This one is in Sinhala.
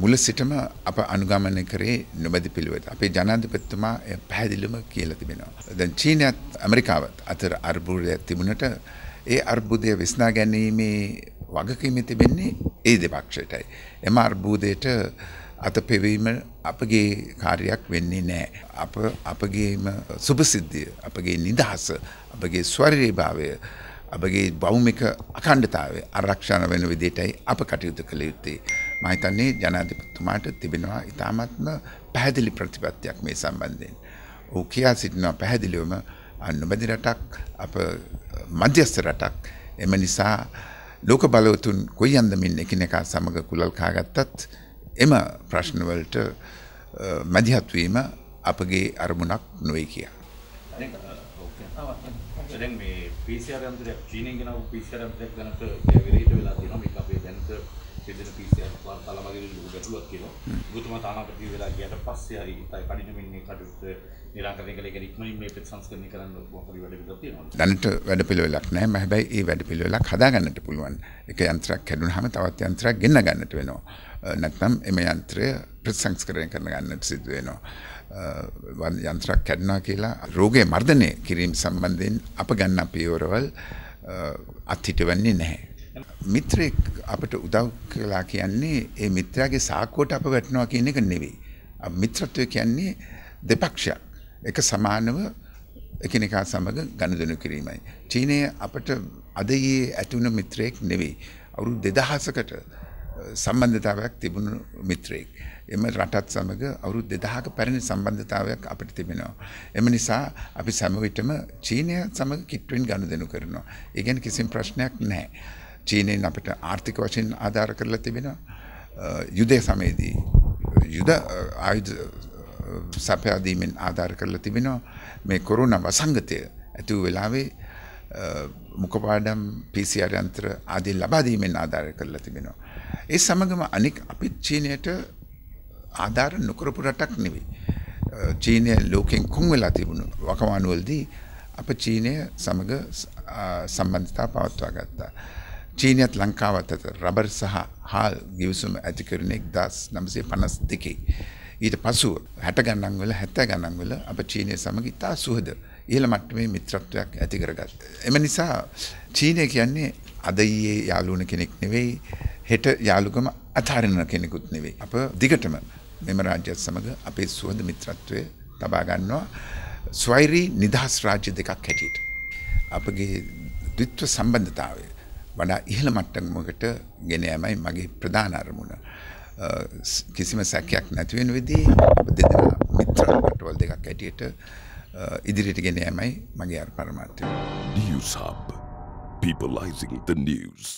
මුල සිටම අප අනුගමනය කරේ නොබැදි පිළිවෙත. අපේ ජනාධිපතිතුමා පැහැදිලිම කියලා තිබෙනවා. දැන් චීනයත් ඇමරිකාවත් අතර අර්බුදයක් තිබුණට ඒ අර්බුදය විසඳා ගැනීමේ වගකීම තිබෙන්නේ ඒ දෙපක්ෂයටයි. එම අර්බුදයට අත පෙවීම අපගේ කාර්යයක් වෙන්නේ නෑ. අප අපගේම සුභසිද්ධිය, අපගේ නිදහස, අපගේ ස්වරීභාවය අපගේ බෞමික අකණ්ඩතාවය ආරක්ෂණ වෙන විදිහටයි අප කටයුතු කළ යුත්තේ. මහිතන්නේ ජනාධිපතිතුමාට තිබෙනවා ඉතාමත්ම පැහැදිලි ප්‍රතිපත්තියක් මේ සම්බන්ධයෙන්. ඔහු කියා සිටිනවා පැහැදිලිවම අනුබැදි රටක් අප මධ්‍යස්ථ රටක් එම නිසා ලෝක බලවතුන් කොයි අන්දමින් එකිනෙකා සමග කුලල් කාගත්තත් එම ප්‍රශ්නවලට මැදිහත්වීම අපගේ අරමුණක් නොවේ කියා. දැන් මේ PCR යන්ත්‍රයක් චීනෙන් ගෙනාවු PCR යන්ත්‍රයක් ගැනත් විරහිත වෙලා තියෙනවා මේක අපේ දැනට දෙදෙන පිසියන් තලමගේ ලොකු ගැටලුවක් කියලා. ඔබතුමා තානාපති වෙලා ගියට පස්සේ හරි ඉතයි කඩිනමින්නේ කඩුවට නිරාකරණය කළ එක ඉක්මනින් මේ ප්‍රතිසංස්කරණය කරන්න මොකරි වැඩ පිළිවෙලක් තියෙනවා. දැනට වැඩ පිළිවෙලක් නැහැ. මම හැබැයි ඒ වැඩ පිළිවෙලක් හදාගන්නට පුළුවන්. එක යන්ත්‍රයක් හැදුනහම තවත් යන්ත්‍රයක් ගෙන්න ගන්නට වෙනවා. නැත්නම් එම යන්ත්‍රය ප්‍රතිසංස්කරණය කරන ගන්නට සිදු වෙනවා. යන්ත්‍රක් කැඩනා කියලා රෝගය මර්ධනය කිරීම සම්බන්ධයෙන් අප ගන්න පියවරවල් අත්හිට වන්නේ නැහැ. මිත්‍රෙක් අපට උදව් කළා කියන්නේ ඒ මිත්‍රාගේ සාක්කුවට අප වැටෙනවා කියන එක නෙවෙයි. මිත්‍රත්වය කියන්නේ දෙපක්ෂයක්. එක සමානව එකිනෙකා සමග ගනුදෙනු කිරීමයි. චීනය අපට අද ඊයේ ඇතිවුණු මිත්‍රයෙක් නෙවෙයි. අවුරුදු 2000කට සම්බන්ධතාවයක් තිබුණු මිත්‍රයෙක්. එම රටත් සමග අවුරුදු 2000ක පැරණි සම්බන්ධතාවයක් අපිට තිබෙනවා. එම නිසා අපි සෑම විටම චීනය සමග කිට්ටුවෙන් ගනුදෙනු කරනවා. ඒ ගැන කිසිම ප්‍රශ්නයක් නැහැ. චීනයෙන් අපිට ආර්ථික වශයෙන් ආධාර කරලා තිබෙනවා යුදය සමයේදී යුද ආයුධ සපයාදීමෙන් ආධාර කරලා තිබෙනවා මේ කොරුණ වසංගතය ඇතිව වෙලාවේ මොකපාඩම් පිසිR යන්ත්‍ර ආදී ලබා දීමෙන් ආධාර කරලා තිබෙනවා. ඒ සමගම අනෙක් අපිත් චීනයට ආධාර නොකරපු රටක් නෙවෙයි. චීනය ලෝකෙන් කුම් වෙලා තිබුණු වකවානුවලදී අප චීනය සමග සම්බන්ධතා පවත්වා ගත්තා. චීනයත් ලංකාවත් ඇත රබර් සහ හාල් ගිවිසුම ඇතිකරන එක්දස් නමසේ පනස් දෙකේ. ඊට පසුව හැට ගණන්වල හැත්ත ගණන්වල අප චීනය සමඟ ඉතා සුහද ඉහළ මට්ටමේ මිත්‍රත්වයක් ඇතිකරගත්ත. එම නිසා චීනය කියන්නේ අද ඊයේ යාලුවන කෙනෙක් නෙවෙයි හෙට යාලුකම අතාරණ කෙනෙකුත් නෙවෙයි. අප දිගටම මෙම රාජ්‍යත් සමඟ අපේ සුවද මිත්‍රත්වය තබා ගන්නවා ස්වෛරී නිදහස් රාජ්‍ය දෙකක් හැටියට. අපගේ ද්විත්ව සම්බන්ධතාවය වඩා ඉහළ මට්ටමකට ගෙන යෑමයි මගේ ප්‍රධාන අරමුණ. කිසිම සැකයක් නැති වෙන විදිහේ ඔබ දෙදෙනා මිත්‍ර රටවල් දෙකක් ඇටියට ඉදිරියට ගෙන යෑමයි මගේ අර පරමාර්ථය. News Hub. Peopleizing the news.